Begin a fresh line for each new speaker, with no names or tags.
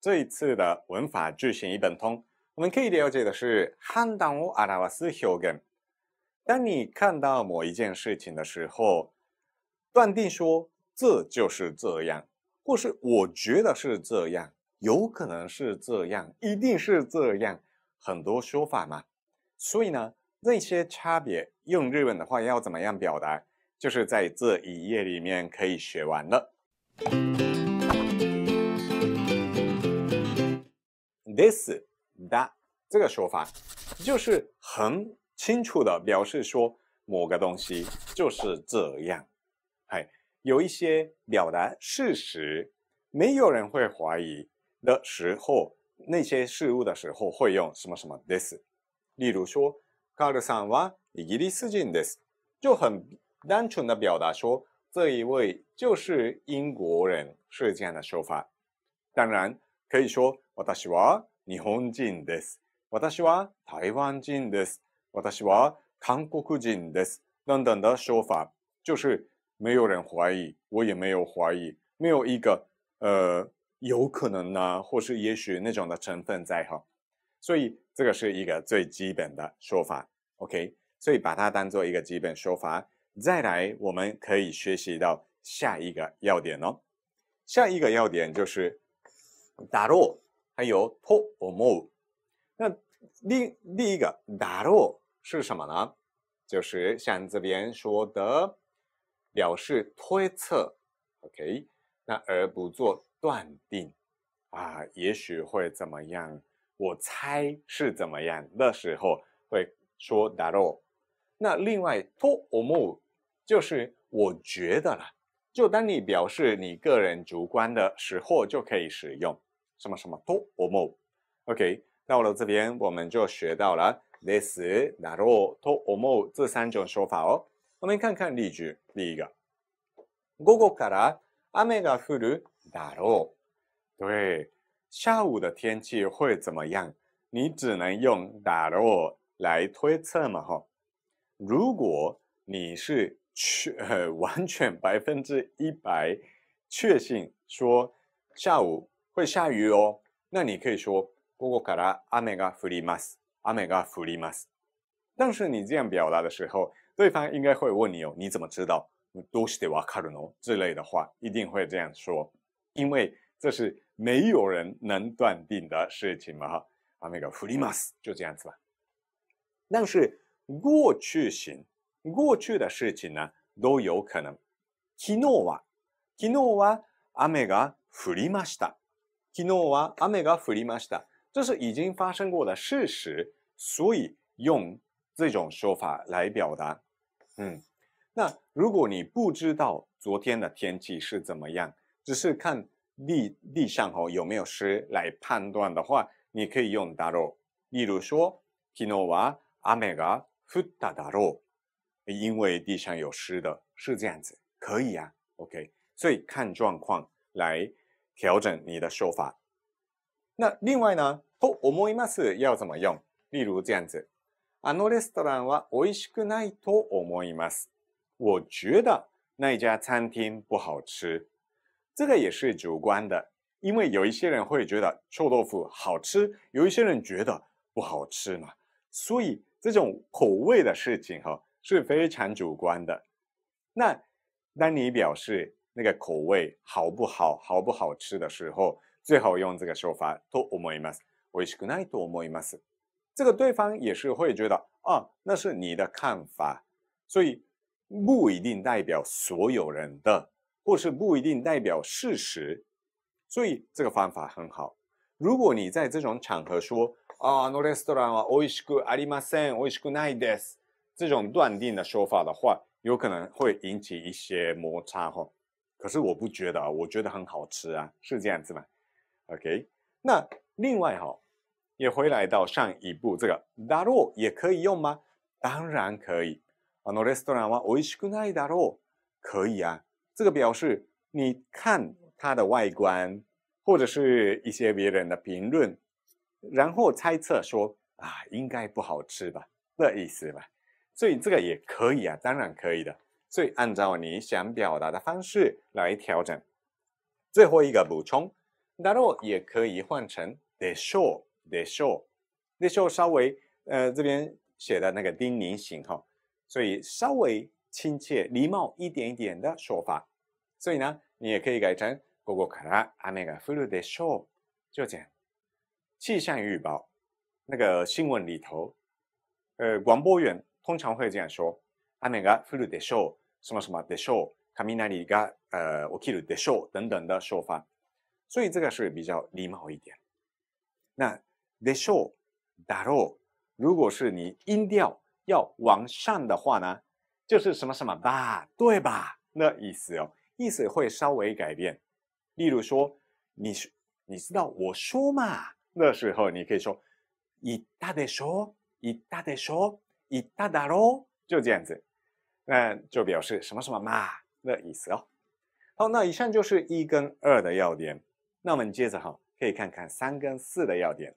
这一次的文法句型一本通，我们可以了解的是判断をあらわす表現。当你看到某一件事情的时候，断定说这就是这样，或是我觉得是这样，有可能是这样，一定是这样，很多说法嘛。所以呢，那些差别用日本的话要怎么样表达，就是在这一页里面可以学完了。this that 这个说法，就是很清楚的表示说某个东西就是这样。哎，有一些表达事实，没有人会怀疑的时候，那些事物的时候，会用什么什么 this。例如说，卡尔森是英国人的，就很单纯的表达说，这一位就是英国人是这样的说法。当然。可以说私は日本人。です、私は台湾人です。私は韓国人です。等等的说法，就是没有人怀疑，我也没有怀疑，没有一个呃有可能呢，或是也许那种的成分在哈。所以这个是一个最基本的说法。OK，所以把它当做一个基本说法。再来，我们可以学习到下一个要点哦。下一个要点就是。打ろ还有偷思摸。那另另一个，打ろ是什么呢？就是像这边说的，表示推测，OK？那而不做断定啊，也许会怎么样？我猜是怎么样的时候会说打ろ那另外，偷思摸，就是我觉得了。就当你表示你个人主观的时候，就可以使用什么什么と思う。OK，到了这边我们就学到了 t です、だろう、と思う这三种说法哦。我们看看例句，第一个，午後から雨が降るだろう。对，下午的天气会怎么样？你只能用だろう来推测嘛，哈。如果你是确，完全百分之一百确信说下午会下雨哦。那你可以说，过但是你这样表达的时候，对方应该会问你哦，你怎么知道？ドシテわかるの？之类的话，一定会这样说，因为这是没有人能断定的事情嘛就这样子吧。但是过去型。过去的事情呢都有可能。昨日は、昨した。昨日は雨が降りました。这是已经发生过的事实，所以用这种说法来表达。嗯，那如果你不知道昨天的天气是怎么样，只是看地地上有没有湿来判断的话，你可以用だろう。例如说，昨日は雨う。因为地上有湿的，是这样子，可以啊，OK。所以看状况来调整你的说法。那另外呢，と思います要怎么用？例如这样子，あのレストランは美味しくないと思います。我觉得那一家餐厅不好吃。这个也是主观的，因为有一些人会觉得臭豆腐好吃，有一些人觉得不好吃嘛。所以这种口味的事情，哈。是非常主观的。那当你表示那个口味好不好、好不好吃的时候，最好用这个说法。这个对方也是会觉得啊，那是你的看法，所以不一定代表所有人的，或是不一定代表事实。所以这个方法很好。如果你在这种场合说啊，のレストランはしくありません、しくないです。这种断定的说法的话，有可能会引起一些摩擦哈。可是我不觉得，啊，我觉得很好吃啊，是这样子吗？OK，那另外哈，也回来到上一步，这个“だろ”也可以用吗？当然可以啊。レストランはおいしいかな？だろ？可以啊，这个表示你看它的外观或者是一些别人的评论，然后猜测说啊，应该不好吃吧？的意思吧。所以这个也可以啊，当然可以的。所以按照你想表达的方式来调整。最后一个补充，当然也可以换成“ de s でしょ e sho う”。“ e しょう”稍微呃这边写的那个叮咛型哈，所以稍微亲切礼貌一点点的说法。所以呢，你也可以改成“ここからアメリカ風のでしょう”就这样。气象预报那个新闻里头，呃，广播员。通常会这样说：雨が降るでしょう。そもそもでしょう。雷がが起きるでしょう。どんどんだでしょう。反，所以这个是比较礼貌一点。那でしょうだろう，如果是你音调要往上的话呢，就是什么什么吧，对吧？那意思哦，意思会稍微改变。例如说，你说，你知道我说嘛？那时候你可以说、言ったでしょう、言たでしょう。いただろ，就这样子，那就表示什么什么嘛的意思哦。好，那以上就是一跟二的要点，那我们接着哈，可以看看三跟四的要点。